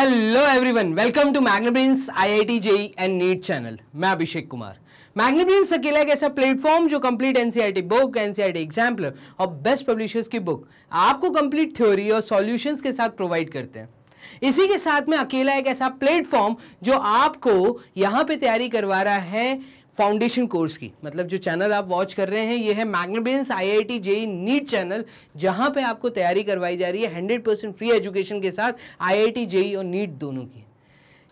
hello everyone welcome to Magnebrains IIT JEE and NEET channel मैं Abhishek Kumar Magnebrains अकेला एक ऐसा प्लेटफॉर्म जो complete NCERT book NCERT example और बेस्ट पब्लिशर्स की बुक आपको कंप्लीट थ्योरी और सॉल्यूशंस के साथ प्रोवाइड करते हैं इसी के साथ में अकेला एक ऐसा प्लेटफॉर्म जो आपको यहाँ पे तैयारी करवा रहा है फाउंडेशन कोर्स की मतलब जो चैनल आप वॉच कर रहे हैं ये है Magnebrains IIT JEE NEET channel जहाँ पे आपको तैयारी करवाई जा रही है हंड्रेड परसेंट फ्री एजुकेशन के साथ आईआईटी जेई e e और नीट दोनों की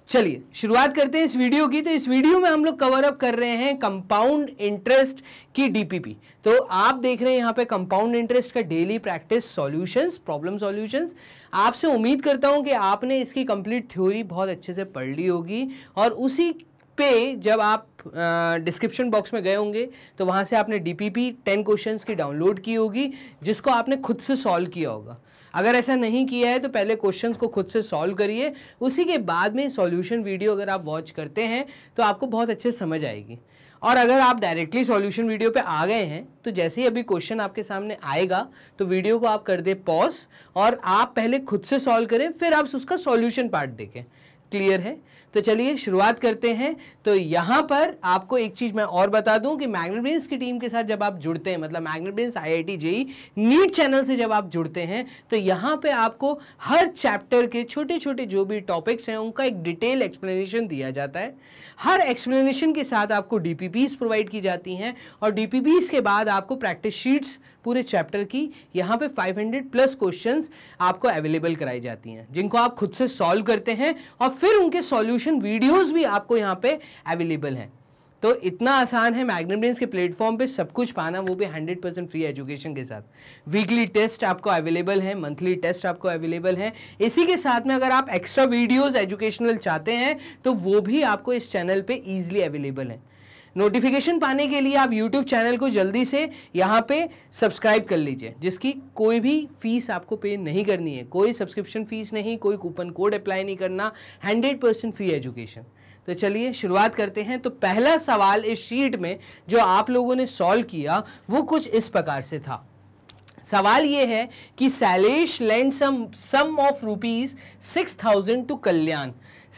चलिए शुरुआत करते हैं इस वीडियो की तो इस वीडियो में हम लोग कवर अप कर रहे हैं कंपाउंड इंटरेस्ट की डीपीपी तो आप देख रहे हैं यहाँ पे कंपाउंड इंटरेस्ट का daily practice solutions problem solutions आपसे उम्मीद करता हूँ कि आपने इसकी कंप्लीट थ्योरी बहुत अच्छे से पढ़ ली होगी और उसी पे जब आप डिस्क्रिप्शन बॉक्स में गए होंगे तो वहाँ से आपने D P P ten question की डाउनलोड की होगी जिसको आपने खुद से सॉल्व किया होगा अगर ऐसा नहीं किया है तो पहले क्वेश्चंस को खुद से सॉल्व करिए उसी के बाद में सॉल्यूशन वीडियो अगर आप वॉच करते हैं तो आपको बहुत अच्छे समझ आएगी और अगर आप डायरेक्टली सॉल्यूशन वीडियो पे आ गए हैं तो जैसे ही अभी क्वेश्चन आपके सामने आएगा तो वीडियो को आप कर दे पॉज और आप पहले खुद से सॉल्व करें फिर आप उसका सॉल्यूशन पार्ट देखें क्लियर है तो चलिए शुरुआत करते हैं तो यहाँ पर आपको एक चीज़ मैं और बता दूँ कि मैग्नेट ब्रेन्स की टीम के साथ जब आप जुड़ते हैं मतलब magnet brains I I JEE NEET channel से जब आप जुड़ते हैं तो यहाँ पर आपको हर चैप्टर के छोटे छोटे जो भी टॉपिक्स हैं उनका एक डिटेल एक्सप्लेनेशन दिया जाता है हर एक्सप्लेनेशन के साथ आपको डी प्रोवाइड की जाती हैं और डी के बाद आपको प्रैक्टिस शीट्स पूरे चैप्टर की यहाँ पे 500 प्लस क्वेश्चंस आपको अवेलेबल कराई जाती हैं जिनको आप खुद से सॉल्व करते हैं और फिर उनके सॉल्यूशन सॉल्यूशन वीडियोस भी आपको यहाँ पे अवेलेबल हैं तो इतना आसान है मैग्नम के प्लेटफॉर्म पे सब कुछ पाना वो भी 100 परसेंट फ्री एजुकेशन के साथ वीकली टेस्ट आपको अवेलेबल है मंथली टेस्ट आपको अवेलेबल है इसी के साथ में अगर आप एक्स्ट्रा वीडियोस एजुकेशनल चाहते हैं तो वो भी आपको इस चैनल पे ईजिली अवेलेबल है नोटिफिकेशन पाने के लिए आप यूट्यूब चैनल को जल्दी से यहाँ पे सब्सक्राइब कर लीजिए जिसकी कोई भी फीस आपको पे नहीं करनी है कोई सब्सक्रिप्शन फीस नहीं कोई कूपन कोड अप्लाई नहीं करना हंड्रेड परसेंट फ्री एजुकेशन तो चलिए शुरुआत करते हैं तो पहला सवाल इस शीट में जो आप लोगों ने सॉल्व किया वो कुछ इस प्रकार से था सवाल ये है कि Sailesh lend sum sum of rupees six thousand to Kalyan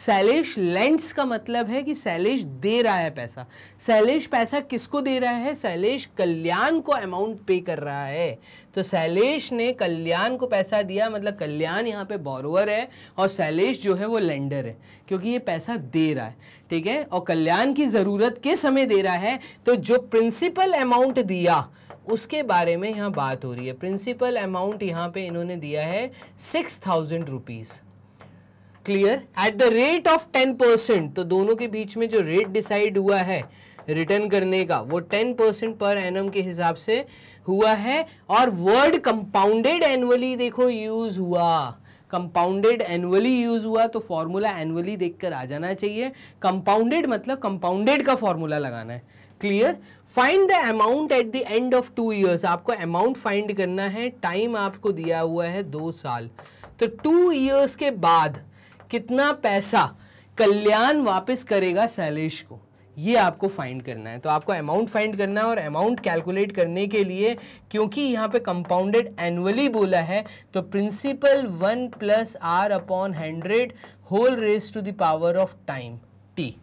Sailesh lends का मतलब है कि सैलेश दे रहा है पैसा सैलेश पैसा किसको दे रहा है सैलेश कल्याण को अमाउंट पे कर रहा है तो सैलेश ने कल्याण को पैसा दिया मतलब कल्याण यहाँ पे बोरोवर है और सैलेश जो है वो लेंडर है क्योंकि ये पैसा दे रहा है ठीक है और कल्याण की ज़रूरत के समय दे रहा है तो जो प्रिंसिपल अमाउंट दिया उसके बारे में यहाँ बात हो रही है प्रिंसिपल अमाउंट यहाँ पे इन्होंने दिया है six thousand rupees clear at the rate of ten percent तो दोनों के बीच में जो रेट डिसाइड हुआ है रिटर्न करने का वो टेन परसेंट पर एन के हिसाब से हुआ है और वर्ड कंपाउंडेड एनुअली देखो यूज हुआ कंपाउंडेड एनुअली यूज हुआ तो फॉर्मूला एनुअली देखकर आ जाना चाहिए कंपाउंडेड मतलब कंपाउंडेड का फॉर्मूला लगाना है clear find the amount at the end of two years आपको अमाउंट फाइंड करना है टाइम आपको दिया हुआ है दो साल तो टू ईयर्स के बाद कितना पैसा कल्याण वापस करेगा शैलेश को ये आपको फाइंड करना है तो आपको अमाउंट फाइंड करना है और अमाउंट कैलकुलेट करने के लिए क्योंकि यहाँ पे कंपाउंडेड एनुअली बोला है तो principal one plus are upon hundred whole raise to the power of time T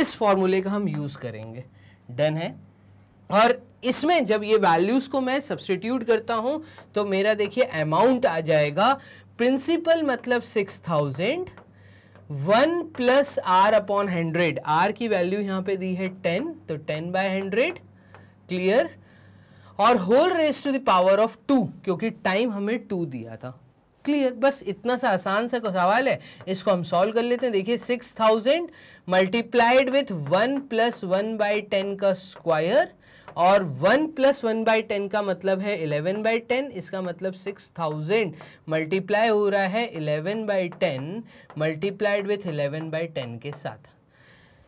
इस फॉर्मूले का हम यूज़ करेंगे डन है और इसमें जब ये वैल्यूज़ को मैं सब्सटीट्यूट करता हूँ तो मेरा देखिए अमाउंट आ जाएगा प्रिंसिपल मतलब six thousand one plus are upon hundred R की वैल्यू यहाँ पे दी है टेन तो टेन बाय हंड्रेड क्लियर और whole raise to the power of two क्योंकि टाइम हमें टू दिया था क्लियर बस इतना सा आसान सा सवाल है इसको हम सॉल्व कर लेते हैं देखिए six thousand multiplied with one plus one by ten का स्क्वायर और one plus one by ten का मतलब है इलेवन बाई टेन इसका मतलब सिक्स थाउजेंड मल्टीप्लाई हो रहा है eleven by ten multiplied with eleven by ten के साथ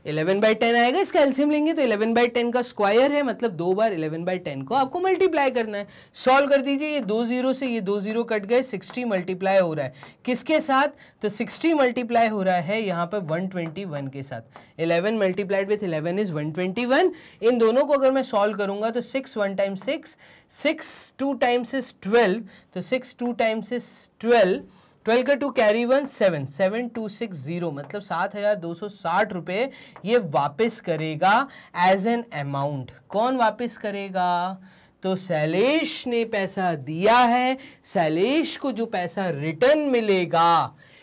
11 बाई टेन आएगा इसका एल्सियम लेंगे तो 11 बाई टेन का स्क्वायर है मतलब दो बार 11 बाई टेन को आपको मल्टीप्लाई करना है सॉल्व कर दीजिए ये दो जीरो से ये दो जीरो कट गए 60 मल्टीप्लाई हो रहा है किसके साथ तो 60 मल्टीप्लाई हो रहा है यहाँ पर 121 के साथ 11 मल्टीप्लाइड विथ 11 इज 121 इन दोनों को अगर मैं सॉल्व करूंगा तो six one times six six two times is twelve तो six two times is twelve twelve का two carry one seven seven two six zero मतलब सात हज़ार दो सौ साठ रुपये ये वापस करेगा एज एन अमाउंट कौन वापस करेगा तो शैलेश ने पैसा दिया है शैलेश को जो पैसा रिटर्न मिलेगा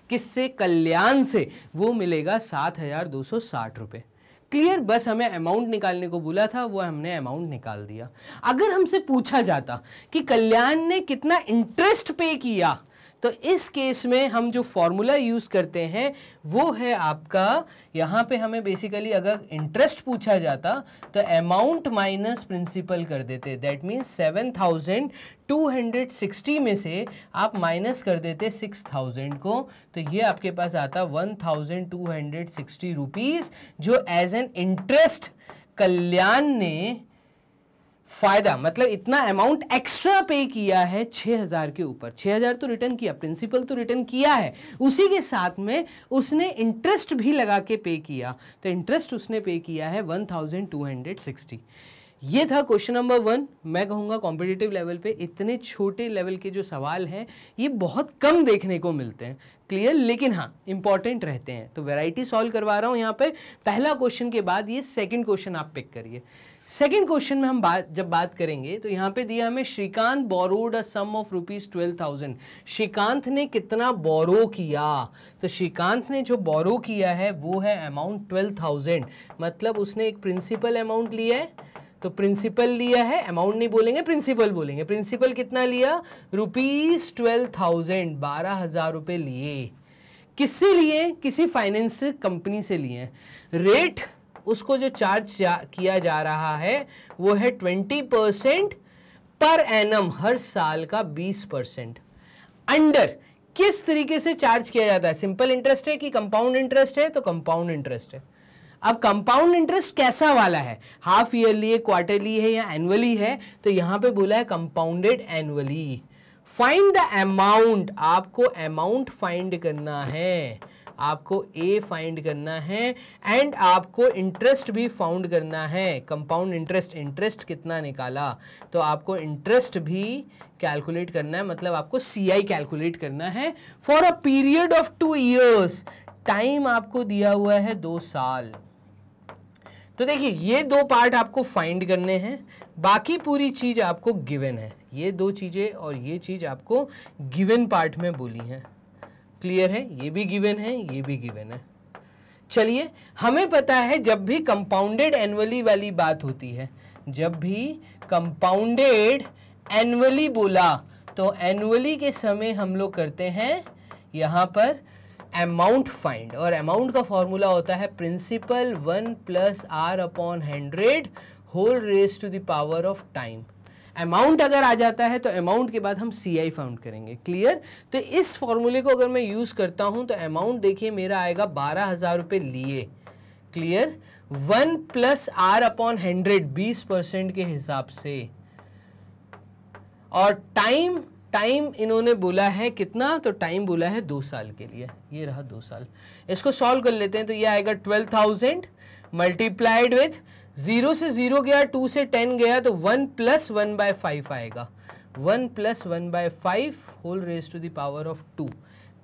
किससे कल्याण से वो मिलेगा सात हज़ार दो सौ साठ रुपये क्लियर बस हमें अमाउंट निकालने को बोला था वो हमने अमाउंट निकाल दिया अगर हमसे पूछा जाता कि कल्याण ने कितना इंटरेस्ट पे किया तो इस केस में हम जो फॉर्मूला यूज़ करते हैं वो है आपका यहाँ पे हमें बेसिकली अगर इंटरेस्ट पूछा जाता तो अमाउंट माइनस प्रिंसिपल कर देते that means seven thousand two hundred sixty में से आप माइनस कर देते सिक्स थाउजेंड को तो ये आपके पास आता one thousand two hundred sixty rupees जो एज एन इंटरेस्ट कल्याण ने फायदा मतलब इतना अमाउंट एक्स्ट्रा पे किया है 6000 के ऊपर 6000 तो रिटर्न किया प्रिंसिपल तो रिटर्न किया है उसी के साथ में उसने इंटरेस्ट भी लगा के पे किया तो इंटरेस्ट उसने पे किया है 1260 ये था क्वेश्चन नंबर वन मैं कहूँगा कॉम्पिटिटिव लेवल पे इतने छोटे लेवल के जो सवाल हैं ये बहुत कम देखने को मिलते हैं क्लियर लेकिन हाँ इंपॉर्टेंट रहते हैं तो वेराइटी सॉल्व करवा रहा हूँ यहाँ पर पहला क्वेश्चन के बाद ये सेकेंड क्वेश्चन आप पिक करिए सेकेंड क्वेश्चन में हम बात जब बात करेंगे तो यहाँ पे दिया हमें Srikanth borrowed a sum of rupees twelve thousand Srikanth ने कितना बोरो किया तो श्रीकांत ने जो बोरो किया है वो है अमाउंट ट्वेल्व थाउजेंड मतलब उसने एक प्रिंसिपल अमाउंट लिया है तो प्रिंसिपल लिया है अमाउंट नहीं बोलेंगे प्रिंसिपल बोलेंगे प्रिंसिपल कितना लिया रुपीज़ ट्वेल्व थाउजेंड बारह हज़ार रुपये लिए किससे लिए किसी फाइनेंस कंपनी से लिए रेट उसको जो चार्ज किया जा रहा है वो है ट्वेंटी परसेंट पर एनम हर साल का बीस परसेंट अंडर किस तरीके से चार्ज किया जाता है सिंपल इंटरेस्ट है कि कंपाउंड इंटरेस्ट है तो कंपाउंड इंटरेस्ट है अब कंपाउंड इंटरेस्ट कैसा वाला है हाफ ईयरली है क्वार्टरली है या एनुअली है तो यहां पे बोला है compounded annually find the amount आपको अमाउंट फाइंड करना है आपको ए फाइंड करना है एंड आपको इंटरेस्ट भी फाउंड करना है कंपाउंड इंटरेस्ट इंटरेस्ट कितना निकाला तो आपको इंटरेस्ट भी कैलकुलेट करना है मतलब आपको सी आई कैलकुलेट करना है for a period of two years time आपको दिया हुआ है दो साल तो देखिए ये दो पार्ट आपको फाइंड करने हैं बाकी पूरी चीज़ आपको गिवन है ये दो चीज़ें और ये चीज़ आपको गिवन पार्ट में बोली है क्लियर है ये भी गिवन है ये भी गिवन है चलिए हमें पता है जब भी कंपाउंडेड एनुअली वाली बात होती है जब भी कंपाउंडेड एनुअली बोला तो एनुअली के समय हम लोग करते हैं यहाँ पर अमाउंट फाइंड और अमाउंट का फॉर्मूला होता है principal one plus are upon hundred whole raise to the power of time amount अगर आ जाता है तो अमाउंट के बाद हम सी आई फाउंड करेंगे क्लियर तो इस फॉर्मूले को अगर मैं यूज़ करता हूं तो अमाउंट देखिए मेरा आएगा बारह हज़ार रुपये लिए clear one plus are upon hundred बीस परसेंट के हिसाब से और टाइम टाइम इन्होंने बोला है कितना तो टाइम बोला है दो साल के लिए ये रहा दो साल इसको सॉल्व कर लेते हैं तो ये आएगा twelve thousand multiplied with zero से जीरो गया टू से टेन गया तो one plus one by five आएगा one plus one by five whole raise to the power of to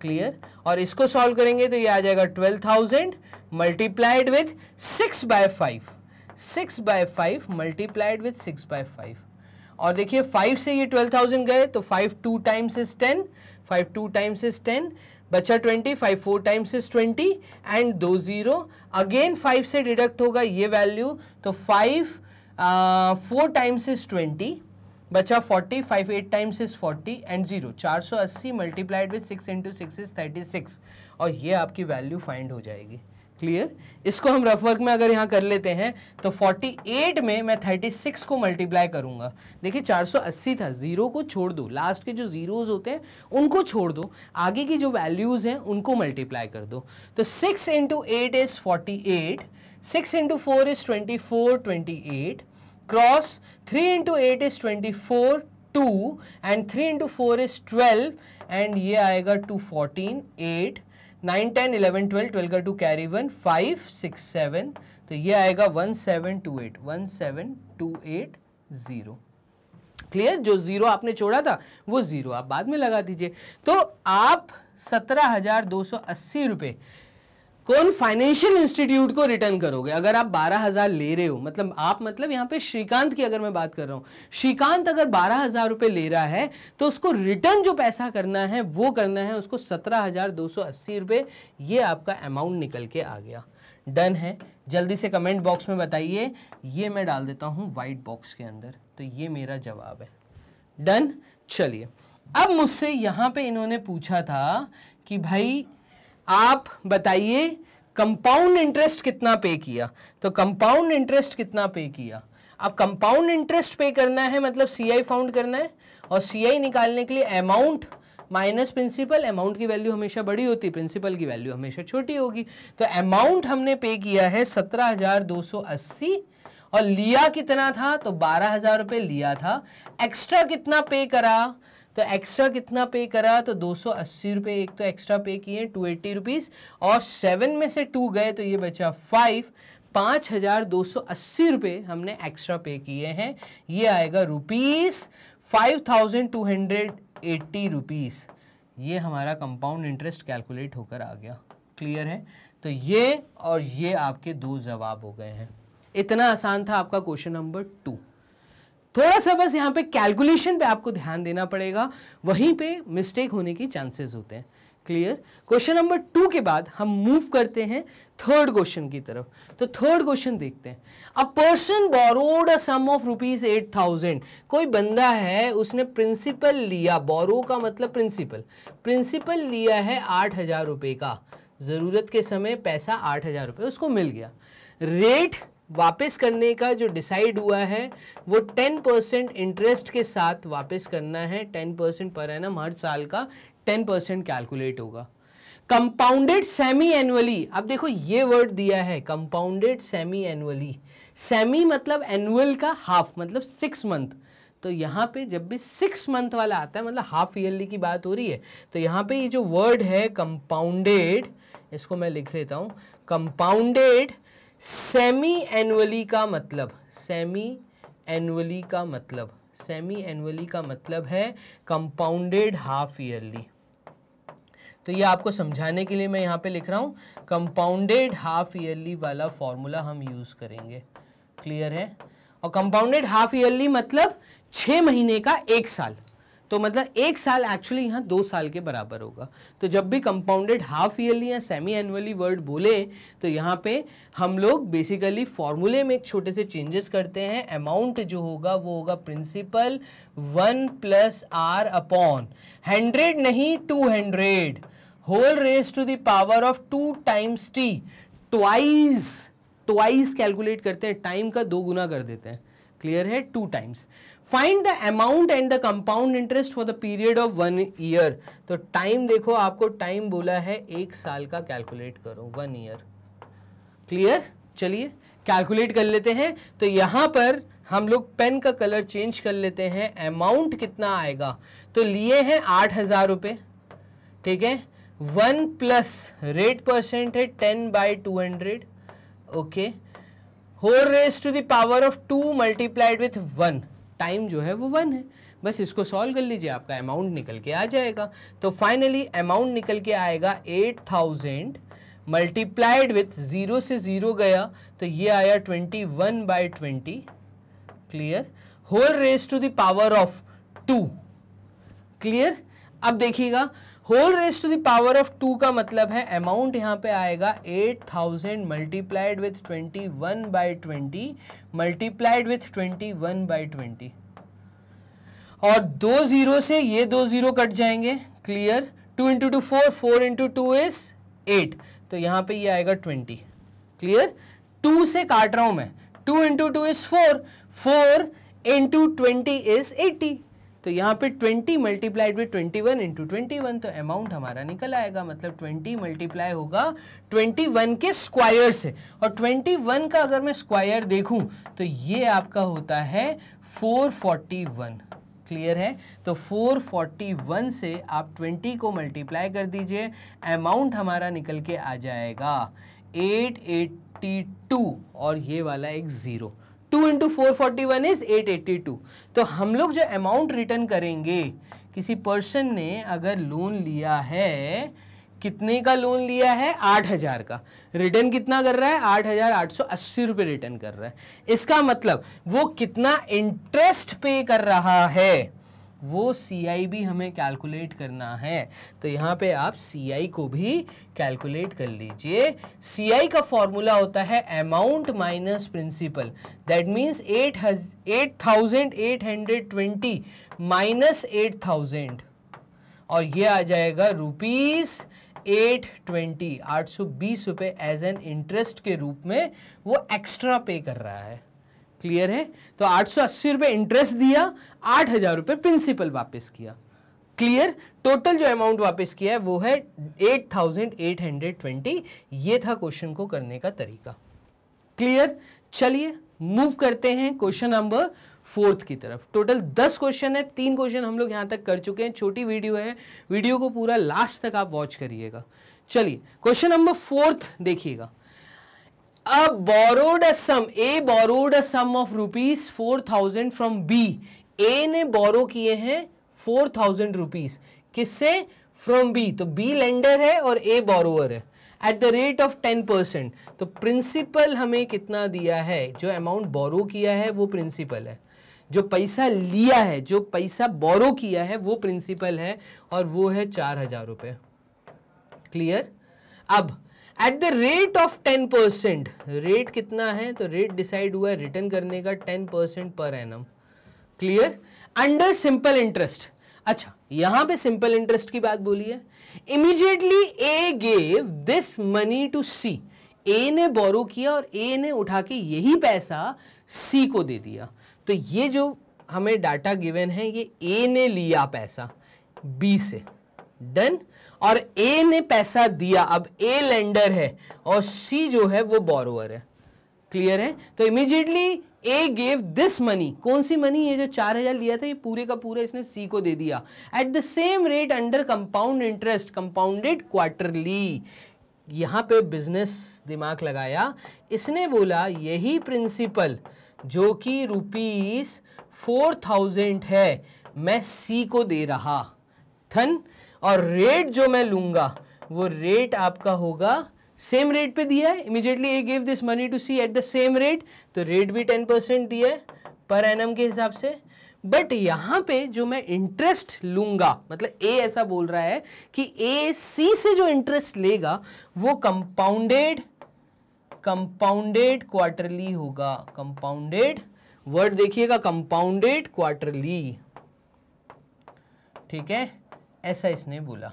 क्लियर और इसको सॉल्व करेंगे तो ये आ जाएगा twelve thousand multiplied with six by five six by five multiplied with six by five और देखिए फाइव से ये ट्वेल्व थाउजेंड गए तो five two times is ten five two times is ten बच्चा twenty five four times is twenty and दो zero again five से deduct होगा ये वैल्यू तो five four times is twenty बच्चा forty five eight times is forty and zero चार सौ अस्सी multiplied with six into six is thirty six और ये आपकी वैल्यू फाइंड हो जाएगी क्लियर इसको हम रफ वर्क में अगर यहाँ कर लेते हैं तो 48 में मैं 36 को मल्टीप्लाई करूँगा देखिए 480 था ज़ीरो को छोड़ दो लास्ट के जो ज़ीरोज़ होते हैं उनको छोड़ दो आगे की जो वैल्यूज़ हैं उनको मल्टीप्लाई कर दो तो 6 into eight is forty eight six into four is twenty four twenty eight cross three into eight is twenty four two and three into four is twelve and ये आएगा two fourteen eight nine ten eleven twelve twelve का two carry one five six seven तो ये आएगा one seven two eight one seven two eight zero clear जो zero आपने छोड़ा था वो ज़ीरो आप बाद में लगा दीजिए तो आप सत्रह हज़ार दो सौ अस्सी रुपये कौन फाइनेंशियल इंस्टीट्यूट को रिटर्न करोगे अगर आप बारह हजार ले रहे हो मतलब आप मतलब यहाँ पे श्रीकांत की अगर मैं बात कर रहा हूँ श्रीकांत अगर बारह हजार रुपये ले रहा है तो उसको रिटर्न जो पैसा करना है वो करना है उसको सत्रह हजार दो सौ अस्सी रुपये ये आपका अमाउंट निकल के आ गया डन है जल्दी से कमेंट बॉक्स में बताइए ये मैं डाल देता हूँ वाइट बॉक्स के अंदर तो ये मेरा जवाब है डन चलिए अब मुझसे यहाँ पर इन्होंने पूछा था कि भाई आप बताइए कंपाउंड इंटरेस्ट कितना पे किया तो कंपाउंड इंटरेस्ट कितना पे किया अब कंपाउंड इंटरेस्ट पे करना है मतलब सी आई फाउंड करना है और सी आई निकालने के लिए अमाउंट माइनस प्रिंसिपल अमाउंट की वैल्यू हमेशा बड़ी होती है प्रिंसिपल की वैल्यू हमेशा छोटी होगी तो अमाउंट हमने पे किया है सत्रह हज़ार दो सौ अस्सी और लिया कितना था तो बारह हज़ार रुपये लिया था एक्स्ट्रा कितना पे करा तो एक्स्ट्रा कितना पे करा तो दो सौ अस्सी रुपये एक तो एक्स्ट्रा पे किए टू एट्टी रुपीज़ और सेवन में से टू गए तो ये बचा फाइव पाँच हज़ार दो सौ अस्सी रुपये हमने एक्स्ट्रा पे किए हैं ये आएगा rupees five thousand two hundred eighty rupees ये हमारा कंपाउंड इंटरेस्ट कैलकुलेट होकर आ गया क्लियर है तो ये और ये आपके दो जवाब हो गए हैं इतना आसान था आपका क्वेश्चन नंबर टू थोड़ा सा बस यहाँ पे कैलकुलेशन पे आपको ध्यान देना पड़ेगा वहीं पे मिस्टेक होने के चांसेस होते हैं क्लियर क्वेश्चन नंबर टू के बाद हम मूव करते हैं थर्ड क्वेश्चन की तरफ तो थर्ड क्वेश्चन देखते हैं a person borrowed a sum of rupees eight thousand कोई बंदा है उसने प्रिंसिपल लिया बोरो का मतलब प्रिंसिपल प्रिंसिपल लिया है आठ हज़ार रुपये का ज़रूरत के समय पैसा आठ हज़ार रुपये उसको मिल गया रेट वापस करने का जो डिसाइड हुआ है वो टेन परसेंट इंटरेस्ट के साथ वापस करना है टेन परसेंट पर एनम हर साल का टेन परसेंट कैलकुलेट होगा कंपाउंडेड सेमी एनुअली अब देखो ये वर्ड दिया है कंपाउंडेड सेमी एनुअली सेमी मतलब एनुअल का हाफ मतलब सिक्स मंथ तो यहाँ पे जब भी सिक्स मंथ वाला आता है मतलब हाफ ईयरली की बात हो रही है तो यहाँ पे ये जो वर्ड है कंपाउंडेड इसको मैं लिख लेता हूँ कंपाउंडेड सेमी एनुअली का मतलब सेमी एनुअली का मतलब सेमी एनुअली का मतलब है कंपाउंडेड हाफ ईयरली तो ये आपको समझाने के लिए मैं यहाँ पे लिख रहा हूँ कंपाउंडेड हाफ ईयरली वाला फॉर्मूला हम यूज़ करेंगे क्लियर है और कंपाउंडेड हाफ ईयरली मतलब छः महीने का एक साल तो मतलब एक साल एक्चुअली यहाँ दो साल के बराबर होगा तो जब भी कंपाउंडेड हाफ ईयरली या सेमी एनुअली वर्ड बोले तो यहाँ पे हम लोग बेसिकली फॉर्मूले में एक छोटे से चेंजेस करते हैं अमाउंट जो होगा वो होगा principal one plus are upon hundred नहीं two hundred whole raise to the power of two times T twice twice calculate करते हैं टाइम का दो गुना कर देते हैं क्लियर है two times find the amount and the compound interest for the period of one year तो टाइम देखो आपको टाइम बोला है एक साल का कैलकुलेट करो वन ईयर क्लियर चलिए कैलकुलेट कर लेते हैं तो यहां पर हम लोग पेन का कलर चेंज कर लेते हैं अमाउंट कितना आएगा तो लिए हैं आठ हज़ार रुपये ठीक है वन प्लस रेट परसेंट है ten by two hundred okay whole raise to the power of two multiplied with one time जो है वो वन है बस इसको सॉल्व कर लीजिए आपका अमाउंट निकल के आ जाएगा तो फाइनली अमाउंट निकल के आएगा eight thousand multiplied with zero से ज़ीरो गया तो ये आया twenty one by twenty clear whole raise to the power of to clear अब देखिएगा whole raise to the power of two का मतलब है अमाउंट यहाँ पे आएगा eight thousand multiplied with twenty one by twenty multiplied with twenty one by twenty और दो जीरो से ये दो जीरो कट जाएंगे clear two into two four four into two is eight तो यहाँ पे ये आएगा ट्वेंटी क्लियर टू से काट रहा हूं मैं two into two is four four into twenty is eighty तो यहाँ पे 20 multiplied with 21 one into twenty तो अमाउंट हमारा निकल आएगा मतलब 20 मल्टीप्लाई होगा 21 के स्क्वायर से और 21 का अगर मैं स्क्वायर देखूँ तो ये आपका होता है 441 क्लियर है तो 441 से आप 20 को मल्टीप्लाई कर दीजिए अमाउंट हमारा निकल के आ जाएगा 882 और ये वाला एक zero two into four forty one is eight eighty two तो हम लोग जो अमाउंट रिटर्न करेंगे किसी पर्सन ने अगर लोन लिया है कितने का लोन लिया है आठ हज़ार का रिटर्न कितना कर रहा है आठ हज़ार आठ सौ अस्सी रुपये रिटर्न कर रहा है इसका मतलब वो कितना इंटरेस्ट पे कर रहा है वो सी भी हमें कैलकुलेट करना है तो यहाँ पे आप सी को भी कैलकुलेट कर लीजिए सी का फॉर्मूला होता है amount minus principal that means eight eight thousand eight hundred twenty minus eight thousand और ये आ जाएगा रुपीस एट ट्वेंटी आठ सौ बीस रुपये एज एन इंटरेस्ट के रूप में वो एक्स्ट्रा पे कर रहा है क्लियर है तो आठ सौ अस्सी रुपए इंटरेस्ट दिया आठ हज़ार रुपए प्रिंसिपल वापस किया क्लियर टोटल जो अमाउंट वापस किया है वो है eight thousand eight hundred twenty ये था क्वेश्चन को करने का तरीका क्लियर चलिए मूव करते हैं क्वेश्चन नंबर फोर्थ की तरफ टोटल दस क्वेश्चन है तीन क्वेश्चन हम लोग यहां तक कर चुके हैं छोटी वीडियो है वीडियो को पूरा लास्ट तक आप वॉच करिएगा चलिए क्वेश्चन नंबर फोर्थ देखिएगा अब borrowed sum A borrowed sum of rupees four thousand from B A ने बोरो किए हैं फोर थाउजेंड रुपीज किससे फ्रॉम बी तो बी लेंडर है और ए बोरोअर है at the rate of ten percent तो प्रिंसिपल हमें कितना दिया है जो अमाउंट बोरो किया है वो प्रिंसिपल है जो पैसा लिया है जो पैसा बोरो किया है वो प्रिंसिपल है और वो है चार हजार रुपये क्लियर अब at the rate of ten percent rate कितना है तो रेट डिसाइड हुआ है रिटर्न करने का ten percent per annum clear under simple interest अच्छा यहां पे सिंपल इंटरेस्ट की बात बोली है immediately A gave this money to C A ने बोरो किया और ए ने उठा के यही पैसा सी को दे दिया तो ये जो हमें डाटा गिवन है ये ए ने लिया पैसा बी से डन और ए ने पैसा दिया अब ए लेंडर है और सी जो है वो बोरोवर है क्लियर है तो immediately A gave this money कौन सी मनी ये जो चार हजार लिया था ये पूरे का पूरा इसने सी को दे दिया at the same rate under compound interest compounded quarterly यहां पे बिजनेस दिमाग लगाया इसने बोला यही प्रिंसिपल जो कि रुपीस फोर थाउजेंड है मैं सी को दे रहा थन और रेट जो मैं लूंगा वो रेट आपका होगा सेम रेट पे दिया है immediately A give this money to C at the same rate तो रेट भी टेन परसेंट दिया है पर एन के हिसाब से बट यहाँ पे जो मैं इंटरेस्ट लूंगा मतलब ए ऐसा बोल रहा है कि ए सी से जो इंटरेस्ट लेगा वो कंपाउंडेड कंपाउंडेड क्वार्टरली होगा कंपाउंडेड वर्ड देखिएगा कंपाउंडेड क्वार्टरली ठीक है ऐसा इसने बोला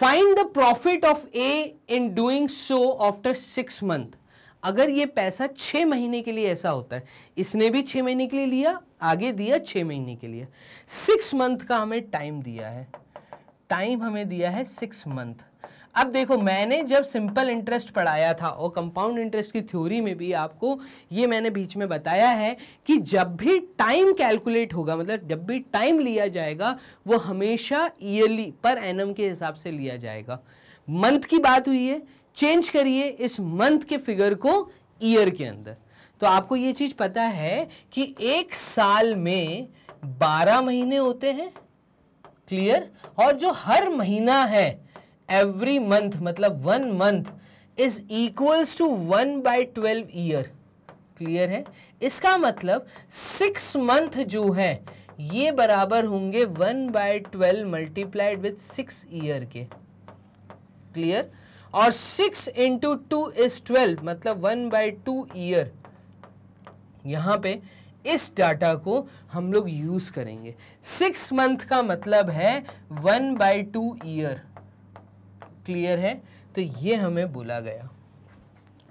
find the profit of A in doing so after six month अगर ये पैसा छः महीने के लिए ऐसा होता है इसने भी छः महीने के लिए लिया आगे दिया छः महीने के लिए सिक्स मंथ का हमें टाइम दिया है टाइम हमें दिया है सिक्स मंथ अब देखो मैंने जब सिंपल इंटरेस्ट पढ़ाया था और कंपाउंड इंटरेस्ट की थ्योरी में भी आपको ये मैंने बीच में बताया है कि जब भी टाइम कैलकुलेट होगा मतलब जब भी टाइम लिया जाएगा वो हमेशा ईयरली पर एनम के हिसाब से लिया जाएगा मंथ की बात हुई है चेंज करिए इस मंथ के फिगर को ईयर के अंदर तो आपको ये चीज़ पता है कि एक साल में बारह महीने होते हैं क्लियर और जो हर महीना है एवरी मंथ मतलब one month is equals to one by twelve year clear है इसका मतलब सिक्स मंथ जो है ये बराबर होंगे one by twelve multiplied with six year के क्लियर और six into two is twelve मतलब वन बाय टू ईयर यहां पे इस डाटा को हम लोग यूज़ करेंगे सिक्स मंथ का मतलब है one by two year clear है तो ये हमें बोला गया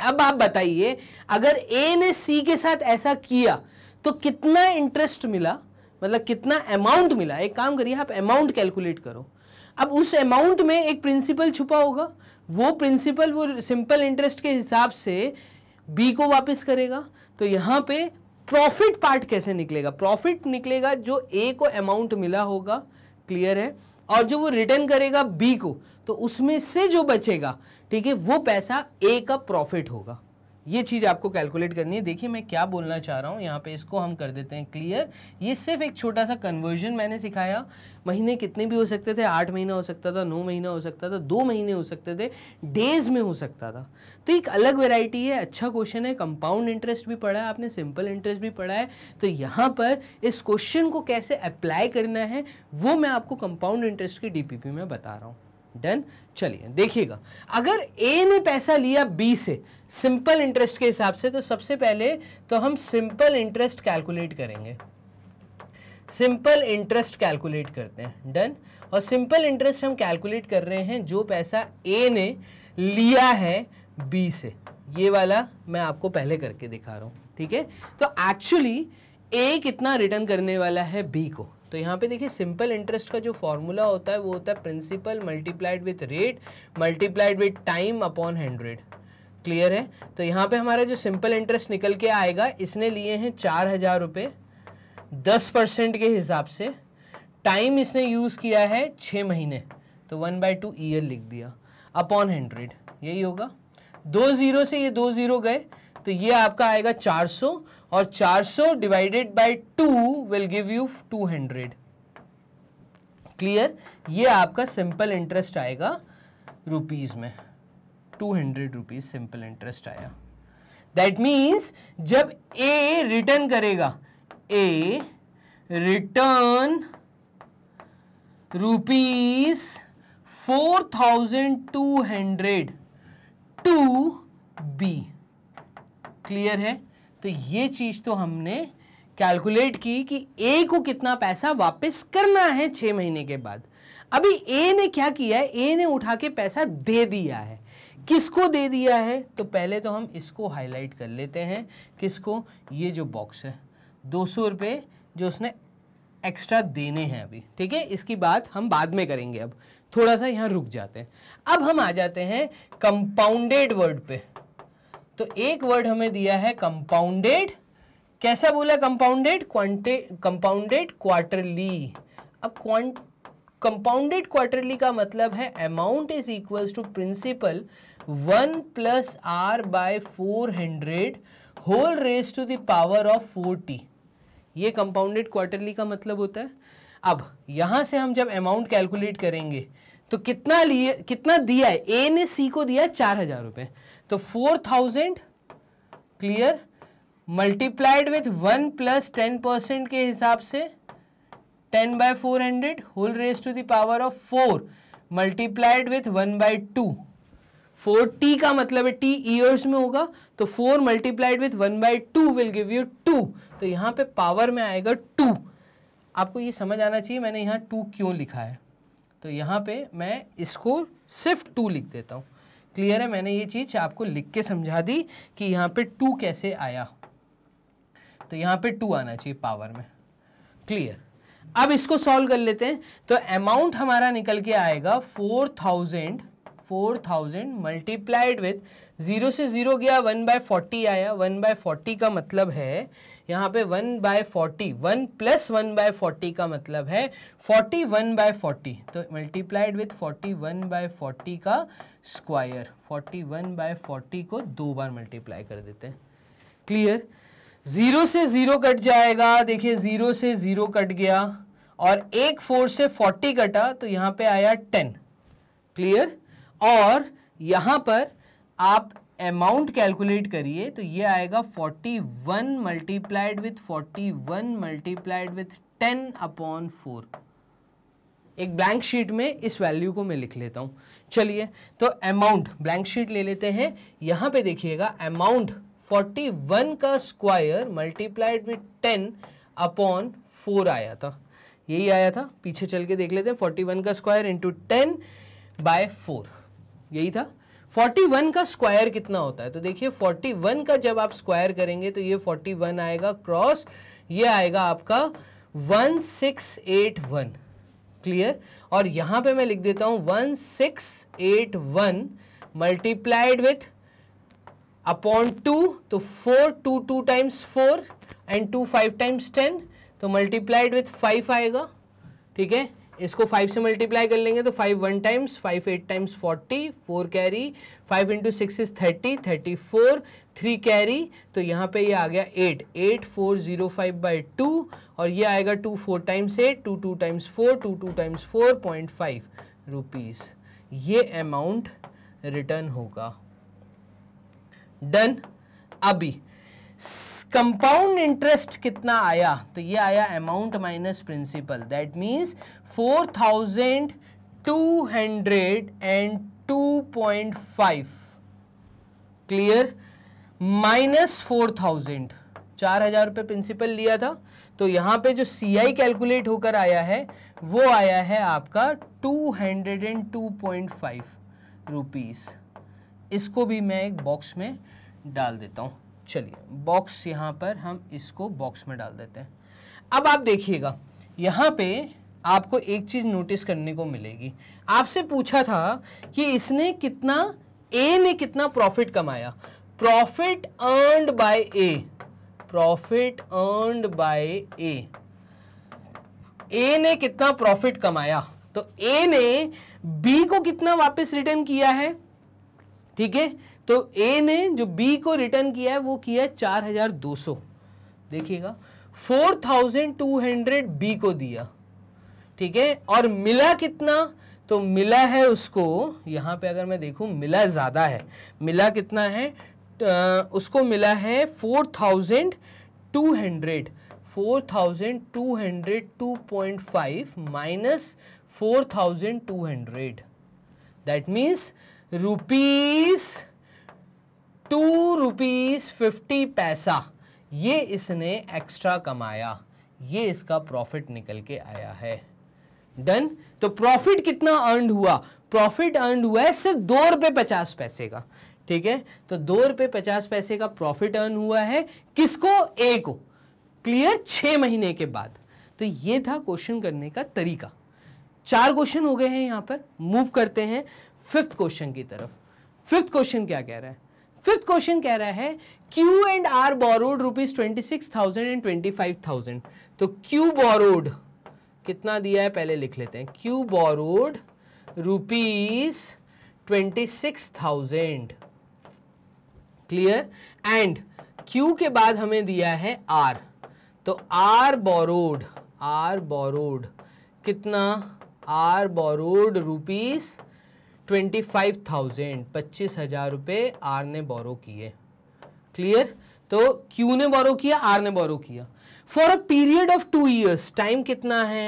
अब आप बताइए अगर ए ने सी के साथ ऐसा किया तो कितना इंटरेस्ट मिला मतलब कितना अमाउंट मिला एक काम करिए आप अमाउंट कैलकुलेट करो अब उस अमाउंट में एक प्रिंसिपल छुपा होगा वो प्रिंसिपल वो सिंपल इंटरेस्ट के हिसाब से बी को वापस करेगा तो यहाँ पे प्रॉफिट पार्ट कैसे निकलेगा प्रॉफिट निकलेगा जो ए को अमाउंट मिला होगा क्लियर है और जो वो रिटर्न करेगा बी को तो उसमें से जो बचेगा ठीक है वो पैसा ए का प्रॉफिट होगा ये चीज़ आपको कैलकुलेट करनी है देखिए मैं क्या बोलना चाह रहा हूँ यहाँ पे इसको हम कर देते हैं क्लियर ये सिर्फ एक छोटा सा कन्वर्जन मैंने सिखाया महीने कितने भी हो सकते थे आठ महीना हो सकता था नौ महीना हो सकता था दो महीने हो सकते थे डेज में हो सकता था तो एक अलग वेराइटी है अच्छा क्वेश्चन है कंपाउंड इंटरेस्ट भी पढ़ा है आपने सिंपल इंटरेस्ट भी पढ़ा है तो यहाँ पर इस क्वेश्चन को कैसे अप्लाई करना है वो मैं आपको कंपाउंड इंटरेस्ट की डी में बता रहा हूँ डन चलिए देखिएगा अगर ए ने पैसा लिया बी से सिंपल इंटरेस्ट के हिसाब से तो सबसे पहले तो हम सिंपल इंटरेस्ट कैलकुलेट करेंगे सिंपल इंटरेस्ट कैलकुलेट करते हैं डन और सिंपल इंटरेस्ट हम कैलकुलेट कर रहे हैं जो पैसा ए ने लिया है बी से ये वाला मैं आपको पहले करके दिखा रहा हूँ ठीक है तो एक्चुअली ए कितना रिटर्न करने वाला है बी को तो यहाँ पे देखिए सिंपल इंटरेस्ट का जो फॉर्मूला होता है वो होता है principal multiplied with rate multiplied with time upon hundred clear है तो यहाँ पे हमारा जो सिंपल इंटरेस्ट निकल के आएगा इसने लिए हैं चार हज़ार रुपये दस परसेंट के हिसाब से टाइम इसने यूज़ किया है छः महीने तो वन बाई टू ईयर लिख दिया अपॉन हंड्रेड यही होगा दो ज़ीरो से ये दो ज़ीरो गए तो ये आपका आएगा चार सौ और 400 divided by two will give you 200 clear ये आपका सिंपल इंटरेस्ट आएगा रुपीज़ में two hundred rupees simple interest आया दैट मीन्स जब ए रिटर्न करेगा A return rupees four thousand two hundred to B clear है तो ये चीज़ तो हमने कैलकुलेट की कि ए को कितना पैसा वापस करना है छः महीने के बाद अभी ए ने क्या किया है ए ने उठा के पैसा दे दिया है किसको दे दिया है तो पहले तो हम इसको हाईलाइट कर लेते हैं किसको ये जो बॉक्स है दो सौ रुपये जो उसने एक्स्ट्रा देने हैं अभी ठीक है इसकी बात हम बाद में करेंगे अब थोड़ा सा यहाँ रुक जाते हैं अब हम आ जाते हैं कंपाउंडेड वर्ड पे तो एक वर्ड हमें दिया है कंपाउंडेड कैसा बोला कंपाउंडेड क्वांटे कंपाउंडेड क्वार्टरली अब क्वांट कंपाउंडेड क्वार्टरली का मतलब है amount is equals to principal one plus r by four hundred whole raise to the power of forty ये कंपाउंडेड क्वार्टरली का मतलब होता है अब यहां से हम जब अमाउंट कैलकुलेट करेंगे तो कितना लिए कितना दिया है ए ने सी को दिया चार हज़ार रुपए तो four thousand clear multiplied with one plus ten percent के हिसाब से ten by four hundred whole raise to the power of four multiplied with one by two four t का मतलब है टी ईयर्स में होगा तो four multiplied with one by two will give you two तो यहाँ पे पावर में आएगा टू आपको ये समझ आना चाहिए मैंने यहाँ टू क्यों लिखा है तो यहाँ पे मैं इसको सिर्फ टू लिख देता हूँ क्लियर है मैंने ये चीज़ आपको लिख के समझा दी कि यहाँ पे टू कैसे आया तो यहाँ पे टू आना चाहिए पावर में क्लियर अब इसको सॉल्व कर लेते हैं तो अमाउंट हमारा निकल के आएगा four thousand four thousand multiplied with zero से ज़ीरो गया वन बाय फोर्टी आया वन बाय फोर्टी का मतलब है यहाँ पे one by forty one plus one by forty का मतलब है फोर्टी वन बाय फोर्टी तो multiplied with forty one by forty का square forty one by forty को दो बार मल्टीप्लाई कर देते हैं क्लियर ज़ीरो से ज़ीरो कट जाएगा देखिए ज़ीरो से ज़ीरो कट गया और एक फोर से फोर्टी कटा तो यहाँ पे आया टेन क्लियर और यहाँ पर आप अमाउंट कैलकुलेट करिए तो ये आएगा 41 one multiplied with forty one multiplied with ten upon four एक ब्लैंक शीट में इस वैल्यू को मैं लिख लेता हूँ चलिए तो अमाउंट ब्लैंक शीट ले लेते हैं यहाँ पे देखिएगा अमाउंट 41 का स्क्वायर मल्टीप्लाइड विथ 10 अपॉन 4 आया था यही आया था पीछे चल के देख लेते हैं 41 का square into ten by four यही था 41 का स्क्वायर कितना होता है तो देखिए 41 का जब आप स्क्वायर करेंगे तो ये 41 आएगा क्रॉस ये आएगा आपका 1681 क्लियर और यहां पे मैं लिख देता eight 1681 multiplied with upon two तो four two two times four and two five times ten तो मल्टीप्लाइड विथ फाइव आएगा ठीक है इसको फाइव से मल्टीप्लाई कर लेंगे तो five one times five eight times forty four carry five into six is thirty thirty four three carry तो यहाँ पे ये यह आ गया eight eight four zero five by two और ये आएगा two four times eight two two times four two two times four point five rupees ये अमाउंट रिटर्न होगा डन अभी कंपाउंड इंटरेस्ट कितना आया तो ये आया amount minus principal that means four thousand two hundred and two point five clear minus four thousand चार हजार रुपये प्रिंसिपल लिया था तो यहाँ पे जो सी आई कैलकुलेट होकर आया है वो आया है आपका two hundred and two point five rupees इसको भी मैं एक बॉक्स में डाल देता हूँ चलिए बॉक्स यहाँ पर हम इसको बॉक्स में डाल देते हैं अब आप देखिएगा यहाँ पे आपको एक चीज़ नोटिस करने को मिलेगी आपसे पूछा था कि इसने कितना ए ने कितना प्रॉफिट कमाया profit earned by A profit earned by A A ने कितना प्रॉफिट कमाया तो ए ने बी को कितना वापस रिटर्न किया है ठीक है तो ए ने जो बी को रिटर्न किया है वो किया चार हजार दो सौ देखिएगा four thousand two hundred B को दिया ठीक है और मिला कितना तो मिला है उसको यहाँ पे अगर मैं देखू मिला ज़्यादा है मिला कितना है त, उसको मिला है four thousand two hundred four thousand two hundred two point five minus four thousand two hundred that means rupees two rupees fifty paisa ये इसने एक्स्ट्रा कमाया ये इसका प्रॉफिट निकल के आया है डन तो प्रॉफिट कितना अर्न हुआ प्रॉफिट अर्न हुआ है सिर्फ दो रुपए पचास पैसे का ठीक है तो दो रुपए पचास पैसे का प्रॉफिट अर्न हुआ है किसको ए को क्लियर छह महीने के बाद तो ये था क्वेश्चन करने का तरीका चार क्वेश्चन हो गए हैं यहाँ पर मूव करते हैं फिफ्थ क्वेश्चन की तरफ फिफ्थ क्वेश्चन क्या कह रहा है फिफ्थ क्वेश्चन कह रहा है Q and R borrowed rupees twenty six thousand and twenty five thousand तो क्यू बोरोड कितना दिया है पहले लिख लेते हैं Q borrowed rupees twenty six thousand clear and Q के बाद हमें दिया है आर तो आर बोरोड आर बोरोड कितना R borrowed rupees twenty five thousand पच्चीस हज़ार रुपये आर ने बोरो किए क्लियर तो क्यू ने बोरो किया आर ने बोरो किया for a period of two years time कितना है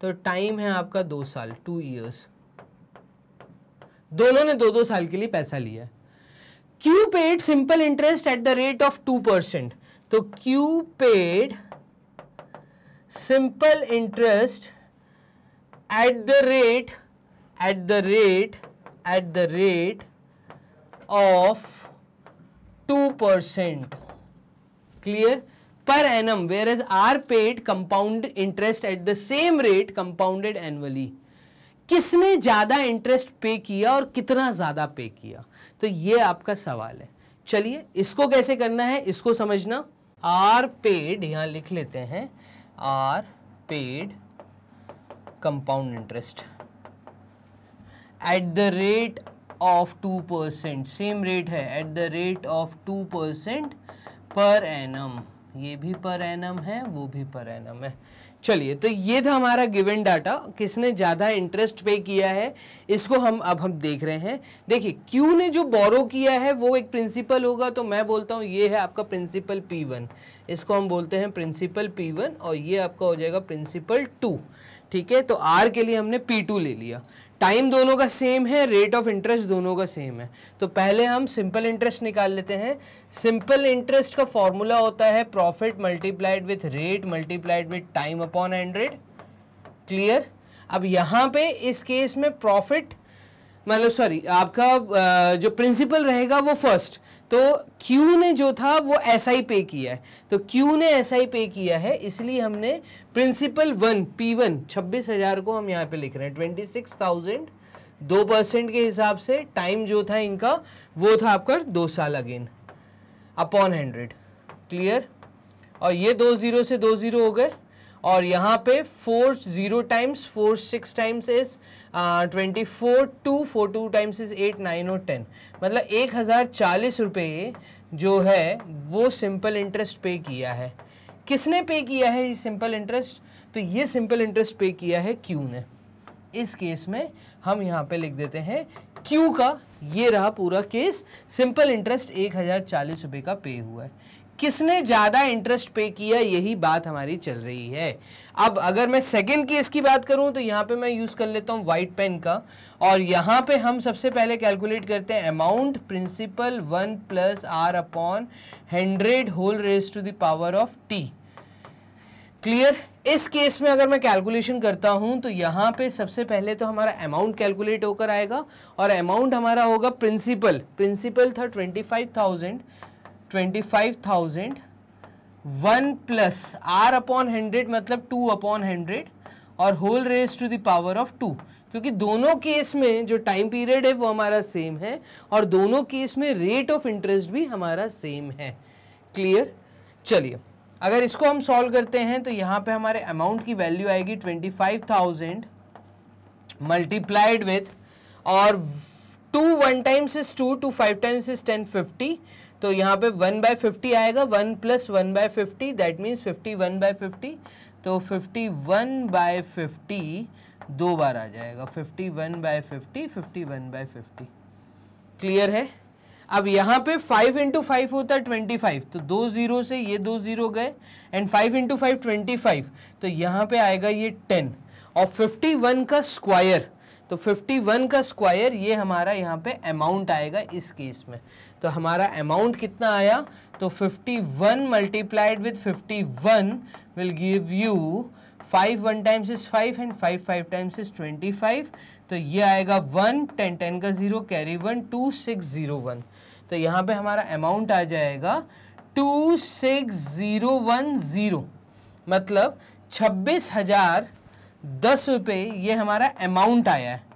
तो टाइम है आपका दो साल टू ईयर्स दोनों ने दो दो साल के लिए पैसा लिया Q paid simple interest at the rate of two percent तो Q paid simple interest at the rate at the rate at the rate of two percent clear per annum whereas R paid compound interest at the same rate compounded annually किसने ज्यादा interest पे किया और कितना ज्यादा पे किया तो ये आपका सवाल है चलिए इसको कैसे करना है इसको समझना आर पेड यहां लिख लेते हैं R paid compound interest at the rate of two percent same rate है at the rate of two percent per annum ये भी पर एनम है वो भी पर एनम है चलिए तो ये था हमारा गिवन डाटा किसने ज़्यादा इंटरेस्ट पे किया है इसको हम अब हम देख रहे हैं देखिए क्यू ने जो बोरो किया है वो एक प्रिंसिपल होगा तो मैं बोलता हूँ ये है आपका प्रिंसिपल पी वन इसको हम बोलते हैं प्रिंसिपल पी वन और ये आपका हो जाएगा प्रिंसिपल टू ठीक है तो आर के लिए हमने पी टू ले लिया टाइम दोनों का सेम है रेट ऑफ इंटरेस्ट दोनों का सेम है तो पहले हम सिंपल इंटरेस्ट निकाल लेते हैं सिंपल इंटरेस्ट का फॉर्मूला होता है profit multiplied with rate multiplied with time upon hundred clear अब यहाँ पे इस केस में प्रॉफिट मतलब सॉरी आपका जो प्रिंसिपल रहेगा वो फर्स्ट तो Q ने जो था वो एस आई पे किया है तो Q ने एस आई पे किया है इसलिए हमने प्रिंसिपल वन पी वन छब्बीस हज़ार को हम यहाँ पे लिख रहे हैं ट्वेंटी सिक्स थाउजेंड दो परसेंट के हिसाब से टाइम जो था इनका वो था आपका दो साल अगेन अपॉन हंड्रेड क्लियर और ये दो ज़ीरो से दो ज़ीरो हो गए और यहाँ पे four zero times four six times is twenty four two four two times is eight nine और टेन मतलब एक हज़ार चालीस रुपये जो है वो सिंपल इंटरेस्ट पे किया है किसने पे किया है ये सिंपल इंटरेस्ट तो ये सिंपल इंटरेस्ट पे किया है क्यू ने इस केस में हम यहाँ पे लिख देते हैं क्यू का ये रहा पूरा केस सिंपल इंटरेस्ट एक हज़ार चालीस रुपये का पे हुआ है किसने ज़्यादा इंटरेस्ट पे किया यही बात हमारी चल रही है अब अगर मैं सेकंड केस की बात करूं तो यहाँ पे मैं यूज़ कर लेता हूँ वाइट पेन का और यहाँ पे हम सबसे पहले कैलकुलेट करते हैं amount principal one plus are upon hundred whole raise to the power of t clear इस केस में अगर मैं कैलकुलेशन करता हूं तो यहाँ पे सबसे पहले तो हमारा अमाउंट कैलकुलेट होकर आएगा और अमाउंट हमारा होगा प्रिंसिपल प्रिंसिपल था twenty five thousand twenty five thousand one plus are upon hundred मतलब टू अपॉन हंड्रेड और whole raise to the power of two क्योंकि दोनों केस में जो टाइम पीरियड है वो हमारा सेम है और दोनों केस में रेट ऑफ इंटरेस्ट भी हमारा सेम है क्लियर चलिए अगर इसको हम सॉल्व करते हैं तो यहाँ पे हमारे अमाउंट की वैल्यू आएगी twenty five thousand multiplied with और two one times is two two five times is ten fifty तो यहाँ पे वन बाय फिफ्टी आएगा one plus one by fifty that means fifty one by fifty तो fifty one by fifty दो बार आ जाएगा fifty one by fifty fifty one by fifty clear है अब यहाँ पे फाइव इंटू फाइव होता है ट्वेंटी फाइव तो दो ज़ीरो से ये दो ज़ीरो गए and five into five twenty five तो यहाँ पे आएगा ये टेन और फिफ्टी वन का स्क्वायर तो फिफ्टी वन का स्क्वायर ये हमारा यहाँ पे अमाउंट आएगा इस केस में तो हमारा अमाउंट कितना आया तो 51 one multiplied with one will give you five one times is five and five five times is twenty five तो ये आएगा वन टेन टेन का zero carry one two six zero one तो यहाँ पे हमारा अमाउंट आ जाएगा two six zero one zero मतलब छब्बीस हज़ार दस रुपये ये हमारा अमाउंट आया है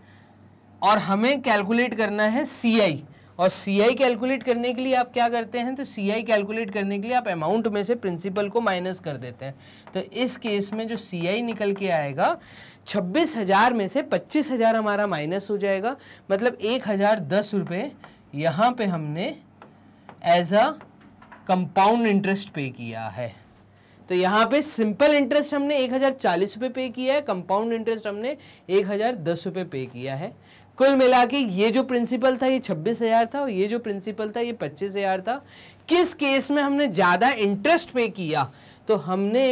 और हमें कैलकुलेट करना है सी आई और सी आई कैलकुलेट करने के लिए आप क्या करते हैं तो सी आई कैलकुलेट करने के लिए आप अमाउंट में से प्रिंसिपल को माइनस कर देते हैं तो इस केस में जो सी आई निकल के आएगा छब्बीस हज़ार में से पच्चीस हज़ार हमारा माइनस हो जाएगा मतलब एक हज़ार दस रुपये यहाँ पर हमने एज अ कंपाउंड इंटरेस्ट पे किया है तो यहाँ पे सिंपल इंटरेस्ट हमने एक हज़ार चालीस रुपये पे किया है कंपाउंड इंटरेस्ट हमने एक हज़ार दस रुपए पे किया है कुल मिला के ये जो प्रिंसिपल था ये छब्बीस हज़ार था और ये जो प्रिंसिपल था ये पच्चीस हज़ार था किस केस में हमने ज़्यादा इंटरेस्ट पे किया तो हमने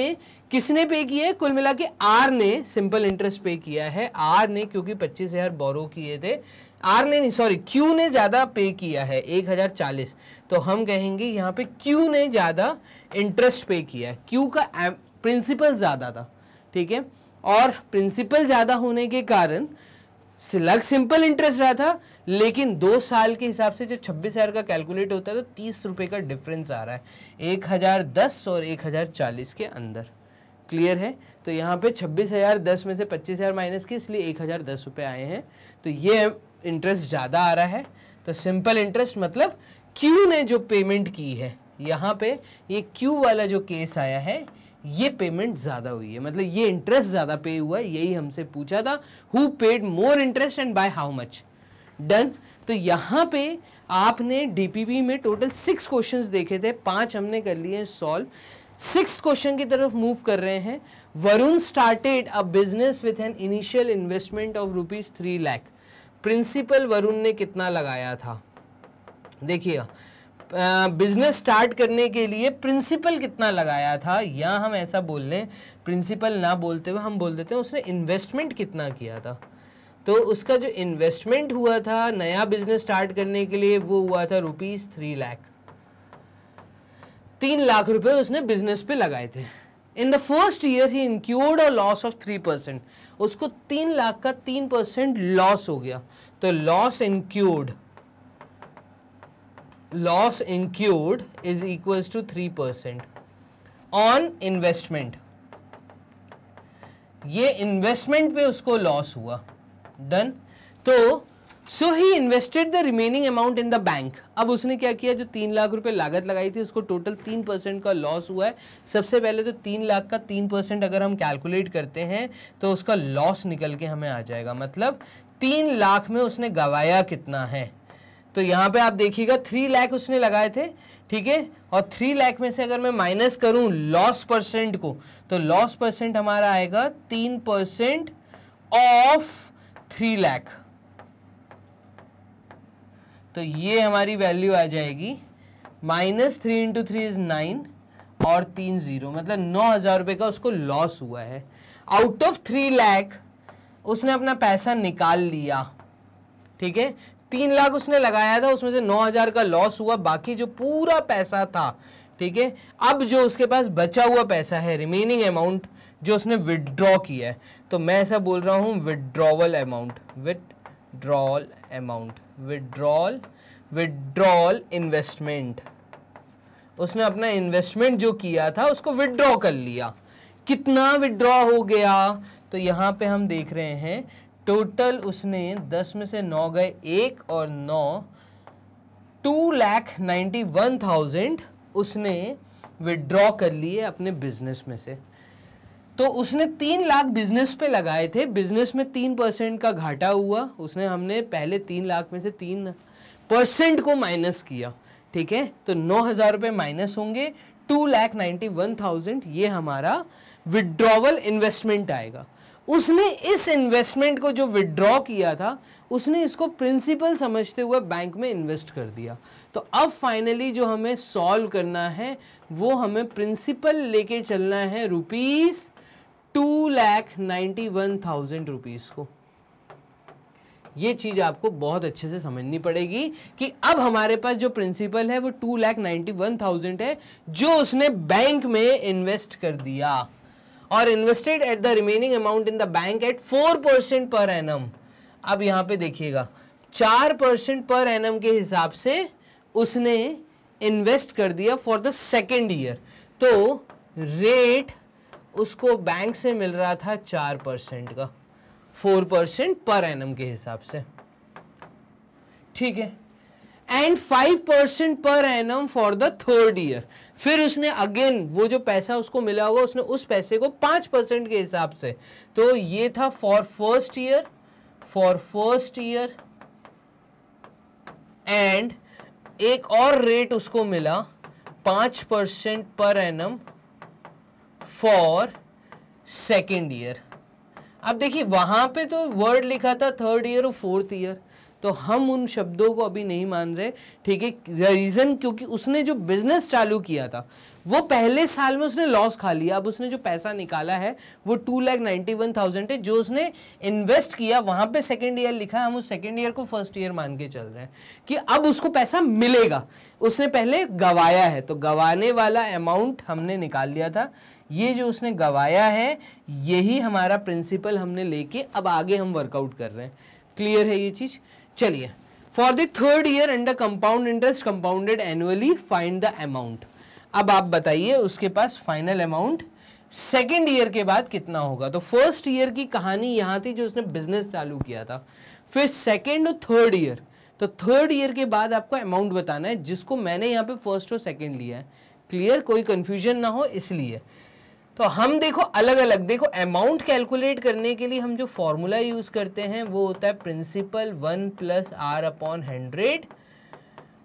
किसने पे किया है कुल मिला के आर ने सिंपल इंटरेस्ट पे किया है आर ने क्योंकि पच्चीस हज़ार बोरो किए थे आर ने नहीं सॉरी क्यू ने ज़्यादा पे किया है एक हज़ार चालीस तो हम कहेंगे यहाँ पे क्यू ने ज़्यादा इंटरेस्ट पे किया है क्यू का प्रिंसिपल ज़्यादा था ठीक है और प्रिंसिपल ज़्यादा होने के कारण लग सिंपल इंटरेस्ट रहा था लेकिन दो साल के हिसाब से जब छब्बीस हज़ार का कैलकुलेट होता है तो तीस रुपये का डिफरेंस आ रहा है एक हज़ार दस और एक हज़ार चालीस के अंदर क्लियर है तो यहाँ पे छब्बीस हज़ार दस में से पच्चीस हज़ार माइनस की इसलिए एक हज़ार दस रुपये आए हैं तो ये इंटरेस्ट ज़्यादा आ रहा है तो सिंपल इंटरेस्ट मतलब क्यू ने जो पेमेंट की है यहाँ पे ये क्यू वाला जो केस आया है ये पेमेंट ज़्यादा हुई है मतलब ये इंटरेस्ट ज़्यादा पे हुआ है यही हमसे पूछा था who paid more interest and by how much done तो यहाँ पे आपने डी में टोटल सिक्स क्वेश्चंस देखे थे पांच हमने कर लिए सॉल्व सिक्स क्वेश्चन की तरफ मूव कर रहे हैं Varun started a business with an initial investment of rupees three lakh principal Varun ने कितना लगाया था देखिए बिजनेस स्टार्ट करने के लिए प्रिंसिपल कितना लगाया था या हम ऐसा बोल लें प्रिंसिपल ना बोलते हुए हम बोल देते हैं उसने इन्वेस्टमेंट कितना किया था तो उसका जो इन्वेस्टमेंट हुआ था नया बिजनेस स्टार्ट करने के लिए वो हुआ था रुपीज़ थ्री लाख तीन लाख रुपए उसने बिजनेस पे लगाए थे in the first year he incurred और लॉस ऑफ थ्री परसेंट उसको तीन लाख का तीन परसेंट लॉस हो गया तो loss incurred loss incurred is equals to 3% on investment ये इन्वेस्टमेंट पे उसको लॉस हुआ डन तो so he invested the remaining amount in the bank अब उसने क्या किया जो तीन लाख रुपए लागत लगाई थी उसको टोटल तीन परसेंट का लॉस हुआ है सबसे पहले तो तीन लाख का तीन परसेंट अगर हम कैलकुलेट करते हैं तो उसका लॉस निकल के हमें आ जाएगा मतलब तीन लाख में उसने गवाया कितना है तो यहाँ पे आप देखिएगा थ्री लैख उसने लगाए थे ठीक है और थ्री लैख में से अगर मैं माइनस करूँ लॉस परसेंट को तो लॉस परसेंट हमारा आएगा तीन परसेंट ऑफ थ्री लैख तो ये हमारी वैल्यू आ जाएगी minus three into three is nine और तीन ज़ीरो मतलब नौ हज़ार रुपये का उसको लॉस हुआ है आउट ऑफ थ्री लैख उसने अपना पैसा निकाल लिया ठीक है तीन लाख उसने लगाया था उसमें से नौ हजार का लॉस हुआ बाकी जो पूरा पैसा था ठीक है अब जो उसके पास बचा हुआ पैसा है रिमेनिंग अमाउंट जो उसने विदड्रॉ किया है तो मैं ऐसा बोल रहा हूँ withdrawal amount withdrawal amount withdrawal withdrawal investment उसने अपना इन्वेस्टमेंट जो किया था उसको विदड्रॉ कर लिया कितना विदड्रॉ हो गया तो यहाँ पे हम देख रहे हैं टोटल उसने दस में से नौ गए एक और नौ two lakh ninety one thousand उसने विड्रॉ कर लिए अपने बिजनेस में से तो उसने तीन लाख बिजनेस पे लगाए थे बिजनेस में तीन परसेंट का घाटा हुआ उसने हमने पहले तीन लाख में से तीन परसेंट को माइनस किया ठीक है तो नौ हज़ार रुपये माइनस होंगे two lakh ninety one thousand ये हमारा विड्रॉवल इन्वेस्टमेंट आएगा उसने इस इन्वेस्टमेंट को जो विड्रॉ किया था उसने इसको प्रिंसिपल समझते हुए बैंक में इन्वेस्ट कर दिया तो अब फाइनली जो हमें सॉल्व करना है वो हमें प्रिंसिपल लेके चलना है rupees two lakh ninety one thousand rupees को ये चीज़ आपको बहुत अच्छे से समझनी पड़ेगी कि अब हमारे पास जो प्रिंसिपल है वो two lakh ninety one thousand है जो उसने बैंक में इन्वेस्ट कर दिया और invested at the remaining amount in the bank at four percent per annum अब यहाँ पे देखिएगा चार परसेंट पर एनम के हिसाब से उसने इन्वेस्ट कर दिया फॉर द सेकेंड ईयर तो रेट उसको बैंक से मिल रहा था चार परसेंट का फोर परसेंट पर एनम के हिसाब से ठीक है and five percent per annum for the third year फिर उसने अगेन वो जो पैसा उसको मिला होगा उसने उस पैसे को पांच परसेंट के हिसाब से तो ये था for first year for first year and एक और रेट उसको मिला पांच percent per annum for second year अब देखिए वहां पे तो वर्ड लिखा था थर्ड ईयर और फोर्थ ईयर तो हम उन शब्दों को अभी नहीं मान रहे ठीक है रीज़न क्योंकि उसने जो बिज़नेस चालू किया था वो पहले साल में उसने लॉस खा लिया अब उसने जो पैसा निकाला है वो two lakh ninety one thousand है जो उसने इन्वेस्ट किया वहाँ पे सेकेंड ईयर लिखा है हम उस सेकेंड ईयर को फर्स्ट ईयर मान के चल रहे हैं कि अब उसको पैसा मिलेगा उसने पहले गवाया है तो गवाने वाला अमाउंट हमने निकाल लिया था ये जो उसने गवाया है यही हमारा प्रिंसिपल हमने लेके अब आगे हम वर्कआउट कर रहे हैं क्लियर है ये चीज़ चलिए for the third year the compound interest compounded annually find the amount अब आप बताइए उसके पास फाइनल अमाउंट सेकेंड ईयर के बाद कितना होगा तो फर्स्ट ईयर की कहानी यहाँ थी जो उसने बिजनेस चालू किया था फिर सेकेंड और थर्ड ईयर तो थर्ड ईयर के बाद आपको अमाउंट बताना है जिसको मैंने यहाँ पे फर्स्ट और सेकेंड लिया है क्लियर कोई कन्फ्यूजन ना हो इसलिए तो हम देखो अलग अलग देखो अमाउंट कैलकुलेट करने के लिए हम जो फॉर्मूला यूज करते हैं वो होता है principal one plus are upon hundred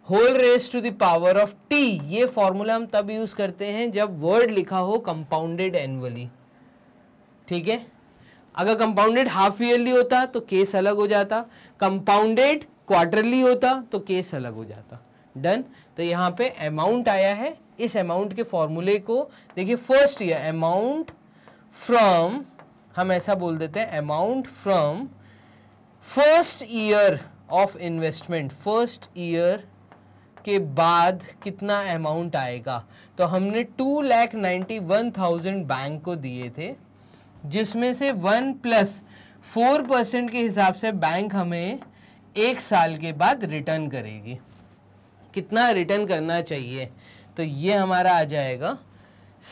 whole raise to the power of t ये फॉर्मूला हम तब यूज करते हैं जब वर्ड लिखा हो कंपाउंडेड एनुअली ठीक है अगर कंपाउंडेड हाफ ईयरली होता तो केस अलग हो जाता कंपाउंडेड क्वार्टरली होता तो केस अलग हो जाता डन तो यहाँ पे अमाउंट आया है इस अमाउंट के फॉर्मूले को देखिए फर्स्ट ईयर अमाउंट फ्रॉम हम ऐसा बोल देते हैं amount from first year of investment first year के बाद कितना अमाउंट आएगा तो हमने two lakh ninety one thousand bank को दिए थे जिसमें से वन प्लस फोर परसेंट के हिसाब से बैंक हमें एक साल के बाद रिटर्न करेगी कितना रिटर्न करना चाहिए तो ये हमारा आ जाएगा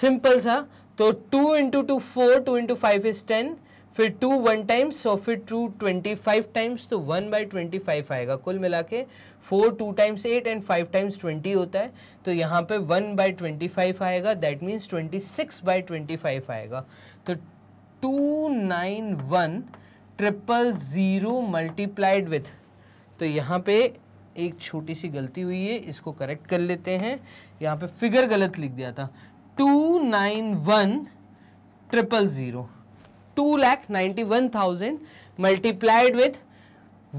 सिंपल सा तो two into two four two into five is ten फिर टू वन टाइम्स और फिर टू ट्वेंटी फाइव टाइम्स तो वन बाई ट्वेंटी फाइव आएगा कुल मिला के four two times eight and five times twenty होता है तो यहाँ पे वन बाई ट्वेंटी फाइव आएगा that means twenty six by twenty five आएगा तो two nine one triple zero multiplied with तो यहाँ पे एक छोटी सी गलती हुई है इसको करेक्ट कर लेते हैं यहाँ पे फिगर गलत लिख दिया था two nine one triple zero two lakh ninety one thousand multiplied with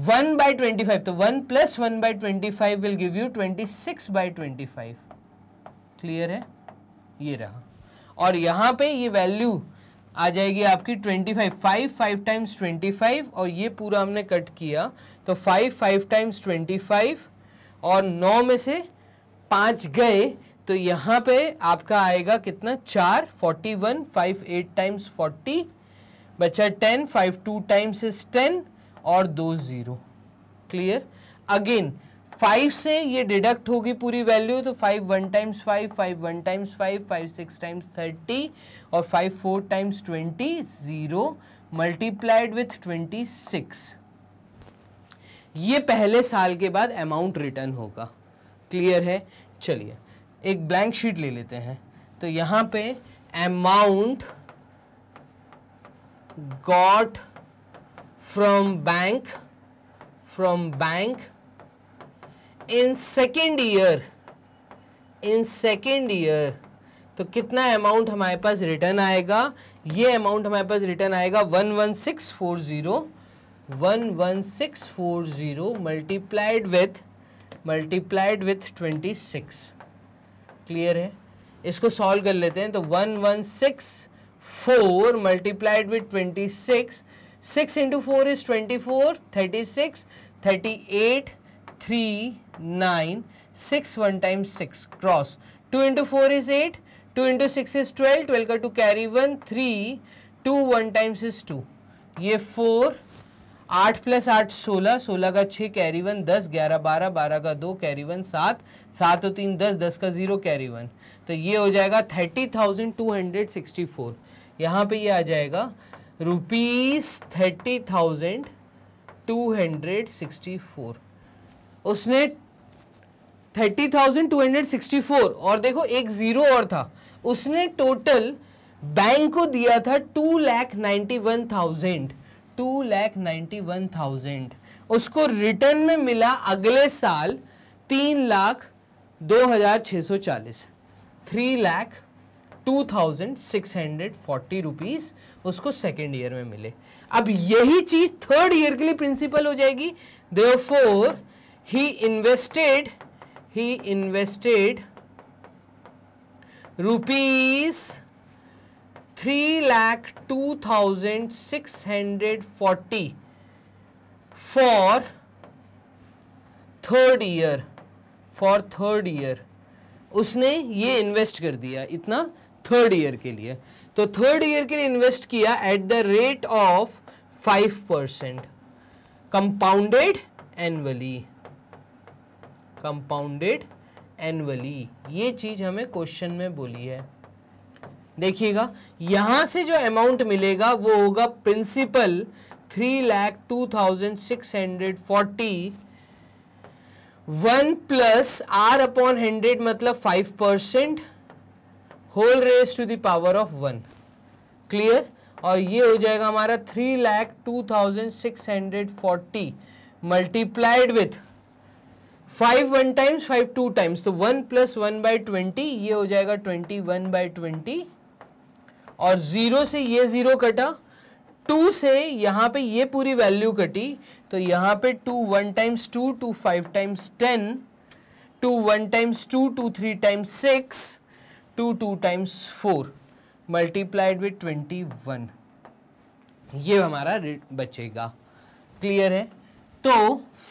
one by twenty five तो one plus one by twenty five will give you twenty six by twenty five clear है ये रहा और यहाँ पे ये वैल्यू आ जाएगी आपकी 25 five five five times five और ये पूरा हमने कट किया तो फाइव फाइव टाइम्स 25 और नौ में से पाँच गए तो यहाँ पे आपका आएगा कितना चार forty one five eight times forty बचा ten five two times is ten और दो ज़ीरो क्लियर अगेन फाइव से ये डिडक्ट होगी पूरी वैल्यू तो five one times five five one times five five six times thirty और five four times twenty zero multiplied with twenty six ये पहले साल के बाद अमाउंट रिटर्न होगा क्लियर है चलिए एक ब्लैंक शीट ले लेते हैं तो यहाँ पे amount got from bank from bank in second year in second year तो कितना अमाउंट हमारे पास रिटर्न आएगा ये अमाउंट हमारे पास रिटर्न आएगा one one six four zero one one six four zero multiplied with multiplied with twenty six clear है इसको सॉल्व कर लेते हैं तो one one six four multiplied with twenty six six into four is twenty four thirty six thirty eight three nine six one time six cross two into four is eight two into six is twelve twelve का two carry one three two one times is two ये four आठ plus आठ सोलह सोलह का छः carry one दस ग्यारह बारह बारह का दो कैरी वन सात सात और तो तीन दस दस का ज़ीरो कैरी वन तो ये हो जाएगा thirty thousand two hundred sixty four यहाँ पर ये आ जाएगा rupees thirty thousand two hundred sixty four उसने thirty thousand two hundred sixty four और देखो एक ज़ीरो और था उसने टोटल बैंक को दिया था two lakh ninety one thousand two lakh ninety one thousand उसको रिटर्न में मिला अगले साल तीन लाख दो हज़ार छः सौ चालीस three lakh two thousand six hundred forty rupees उसको सेकेंड ईयर में मिले अब यही चीज़ थर्ड ईयर के लिए प्रिंसिपल हो जाएगी therefore he invested he invested rupees three lakh two thousand six hundred forty for third year for third year उसने ये इन्वेस्ट कर दिया इतना थर्ड ईयर के लिए तो थर्ड ईयर के लिए इन्वेस्ट किया at the rate of five percent compounded annually compounded annually ये चीज़ हमें क्वेश्चन में बोली है देखिएगा यहां से जो अमाउंट मिलेगा वो होगा principal three lakh two thousand six hundred forty one plus are upon hundred मतलब five percent whole raise to the power of one clear और ये हो जाएगा हमारा three lakh two thousand six hundred forty multiplied with five one times five two times तो one plus one by twenty ये हो जाएगा ट्वेंटी वन बाई ट्वेंटी और ज़ीरो से ये ज़ीरो कटा टू से यहाँ पे ये पूरी वैल्यू कटी तो यहाँ पे two one times two two five times ten two one times two two three times six two two times four multiplied with twenty one ये हमारा बचेगा क्लियर है तो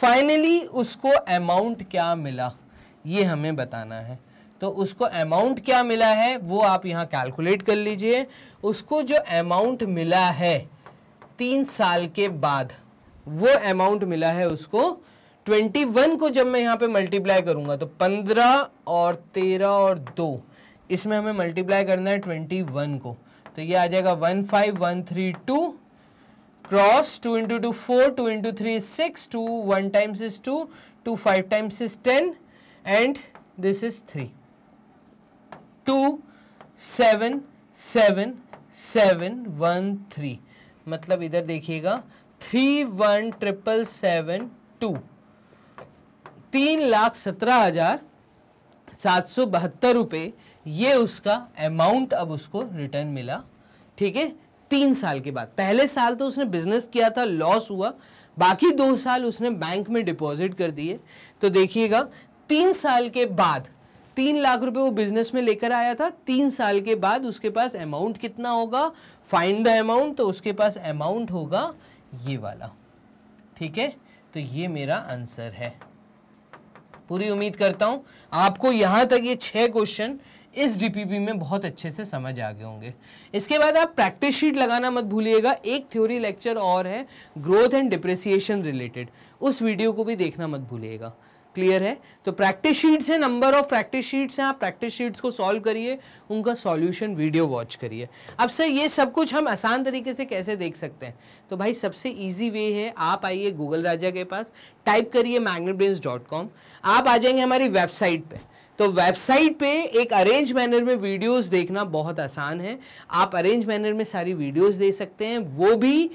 फाइनली उसको अमाउंट क्या मिला ये हमें बताना है तो उसको अमाउंट क्या मिला है वो आप यहाँ कैलकुलेट कर लीजिए उसको जो अमाउंट मिला है तीन साल के बाद वो अमाउंट मिला है उसको ट्वेंटी वन को जब मैं यहाँ पे मल्टीप्लाई करूँगा तो पंद्रह और तेरह और दो इसमें हमें मल्टीप्लाई करना है ट्वेंटी वन को तो ये आ जाएगा one five one three two cross two into two four two into three is six two one times is two two five times is ten and this is three two seven seven seven one three मतलब इधर देखिएगा three one triple seven two तीन लाख सत्रह हजार सात सौ बहत्तर रुपये ये उसका अमाउंट अब उसको रिटर्न मिला ठीक है तीन साल के बाद पहले साल तो उसने बिजनेस किया था लॉस हुआ बाकी दो साल उसने बैंक में डिपॉजिट कर दिए तो देखिएगा तीन साल के बाद तीन लाख रुपए वो बिजनेस में लेकर आया था तीन साल के बाद उसके पास अमाउंट कितना होगा फाइंड द अमाउंट तो उसके पास अमाउंट होगा ये वाला ठीक है तो ये मेरा आंसर है पूरी उम्मीद करता हूं आपको यहां तक ये छह क्वेश्चन इस डीपीपी में बहुत अच्छे से समझ आ गए होंगे इसके बाद आप प्रैक्टिस शीट लगाना मत भूलिएगा एक थ्योरी लेक्चर और है ग्रोथ एंड डिप्रेसिएशन रिलेटेड उस वीडियो को भी देखना मत भूलिएगा क्लियर है तो प्रैक्टिस शीट्स हैं नंबर ऑफ प्रैक्टिस शीट्स हैं आप प्रैक्टिस शीट्स को सॉल्व करिए उनका सॉल्यूशन वीडियो वॉच करिए अब सर ये सब कुछ हम आसान तरीके से कैसे देख सकते हैं तो भाई सबसे इजी वे है आप आइए गूगल राजा के पास टाइप करिए मैग्नेट आप आ जाएंगे हमारी वेबसाइट पर तो वेबसाइट पे एक अरेंज मैनर में वीडियोस देखना बहुत आसान है आप अरेंज मैनर में सारी वीडियोस दे सकते हैं वो भी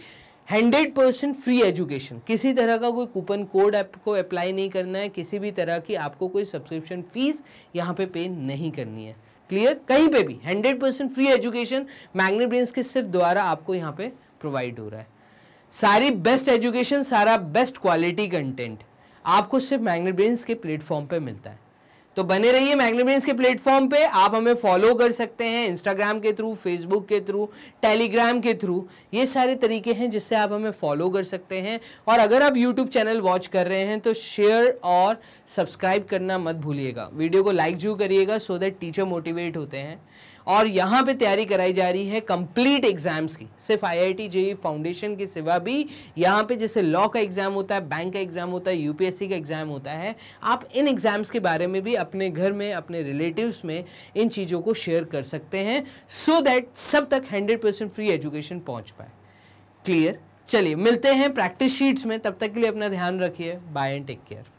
हंड्रेड परसेंट फ्री एजुकेशन किसी तरह का कोई कूपन कोड आपको अप्लाई नहीं करना है किसी भी तरह की आपको कोई सब्सक्रिप्शन फीस यहाँ पे पे नहीं करनी है क्लियर कहीं पे भी hundred percent free education magnet brains के सिर्फ द्वारा आपको यहाँ पे प्रोवाइड हो रहा है सारी बेस्ट एजुकेशन सारा बेस्ट क्वालिटी कंटेंट आपको सिर्फ मैग्नेट ब्रेन्स के प्लेटफॉर्म पर मिलता है तो बने रहिए मैग्नेब्रेन्स के प्लेटफॉर्म पे आप हमें फॉलो कर सकते हैं इंस्टाग्राम के थ्रू फेसबुक के थ्रू टेलीग्राम के थ्रू ये सारे तरीके हैं जिससे आप हमें फॉलो कर सकते हैं और अगर आप यूट्यूब चैनल वॉच कर रहे हैं तो शेयर और सब्सक्राइब करना मत भूलिएगा वीडियो को लाइक जरूर करिएगा सो दैट टीचर मोटिवेट होते हैं और यहाँ पे तैयारी कराई जा रही है कंप्लीट एग्जाम्स की सिर्फ I I T JEE foundation के सिवा भी यहाँ पे जैसे लॉ का एग्ज़ाम होता है बैंक का एग्ज़ाम होता है यूपीएससी का एग्ज़ाम होता है आप इन एग्ज़ाम्स के बारे में भी अपने घर में अपने रिलेटिव्स में इन चीज़ों को शेयर कर सकते हैं सो so दैट सब तक हंड्रेड परसेंट फ्री एजुकेशन पहुँच पाए क्लियर चलिए मिलते हैं प्रैक्टिस शीट्स में तब तक के लिए अपना ध्यान रखिए बाय एंड टेक केयर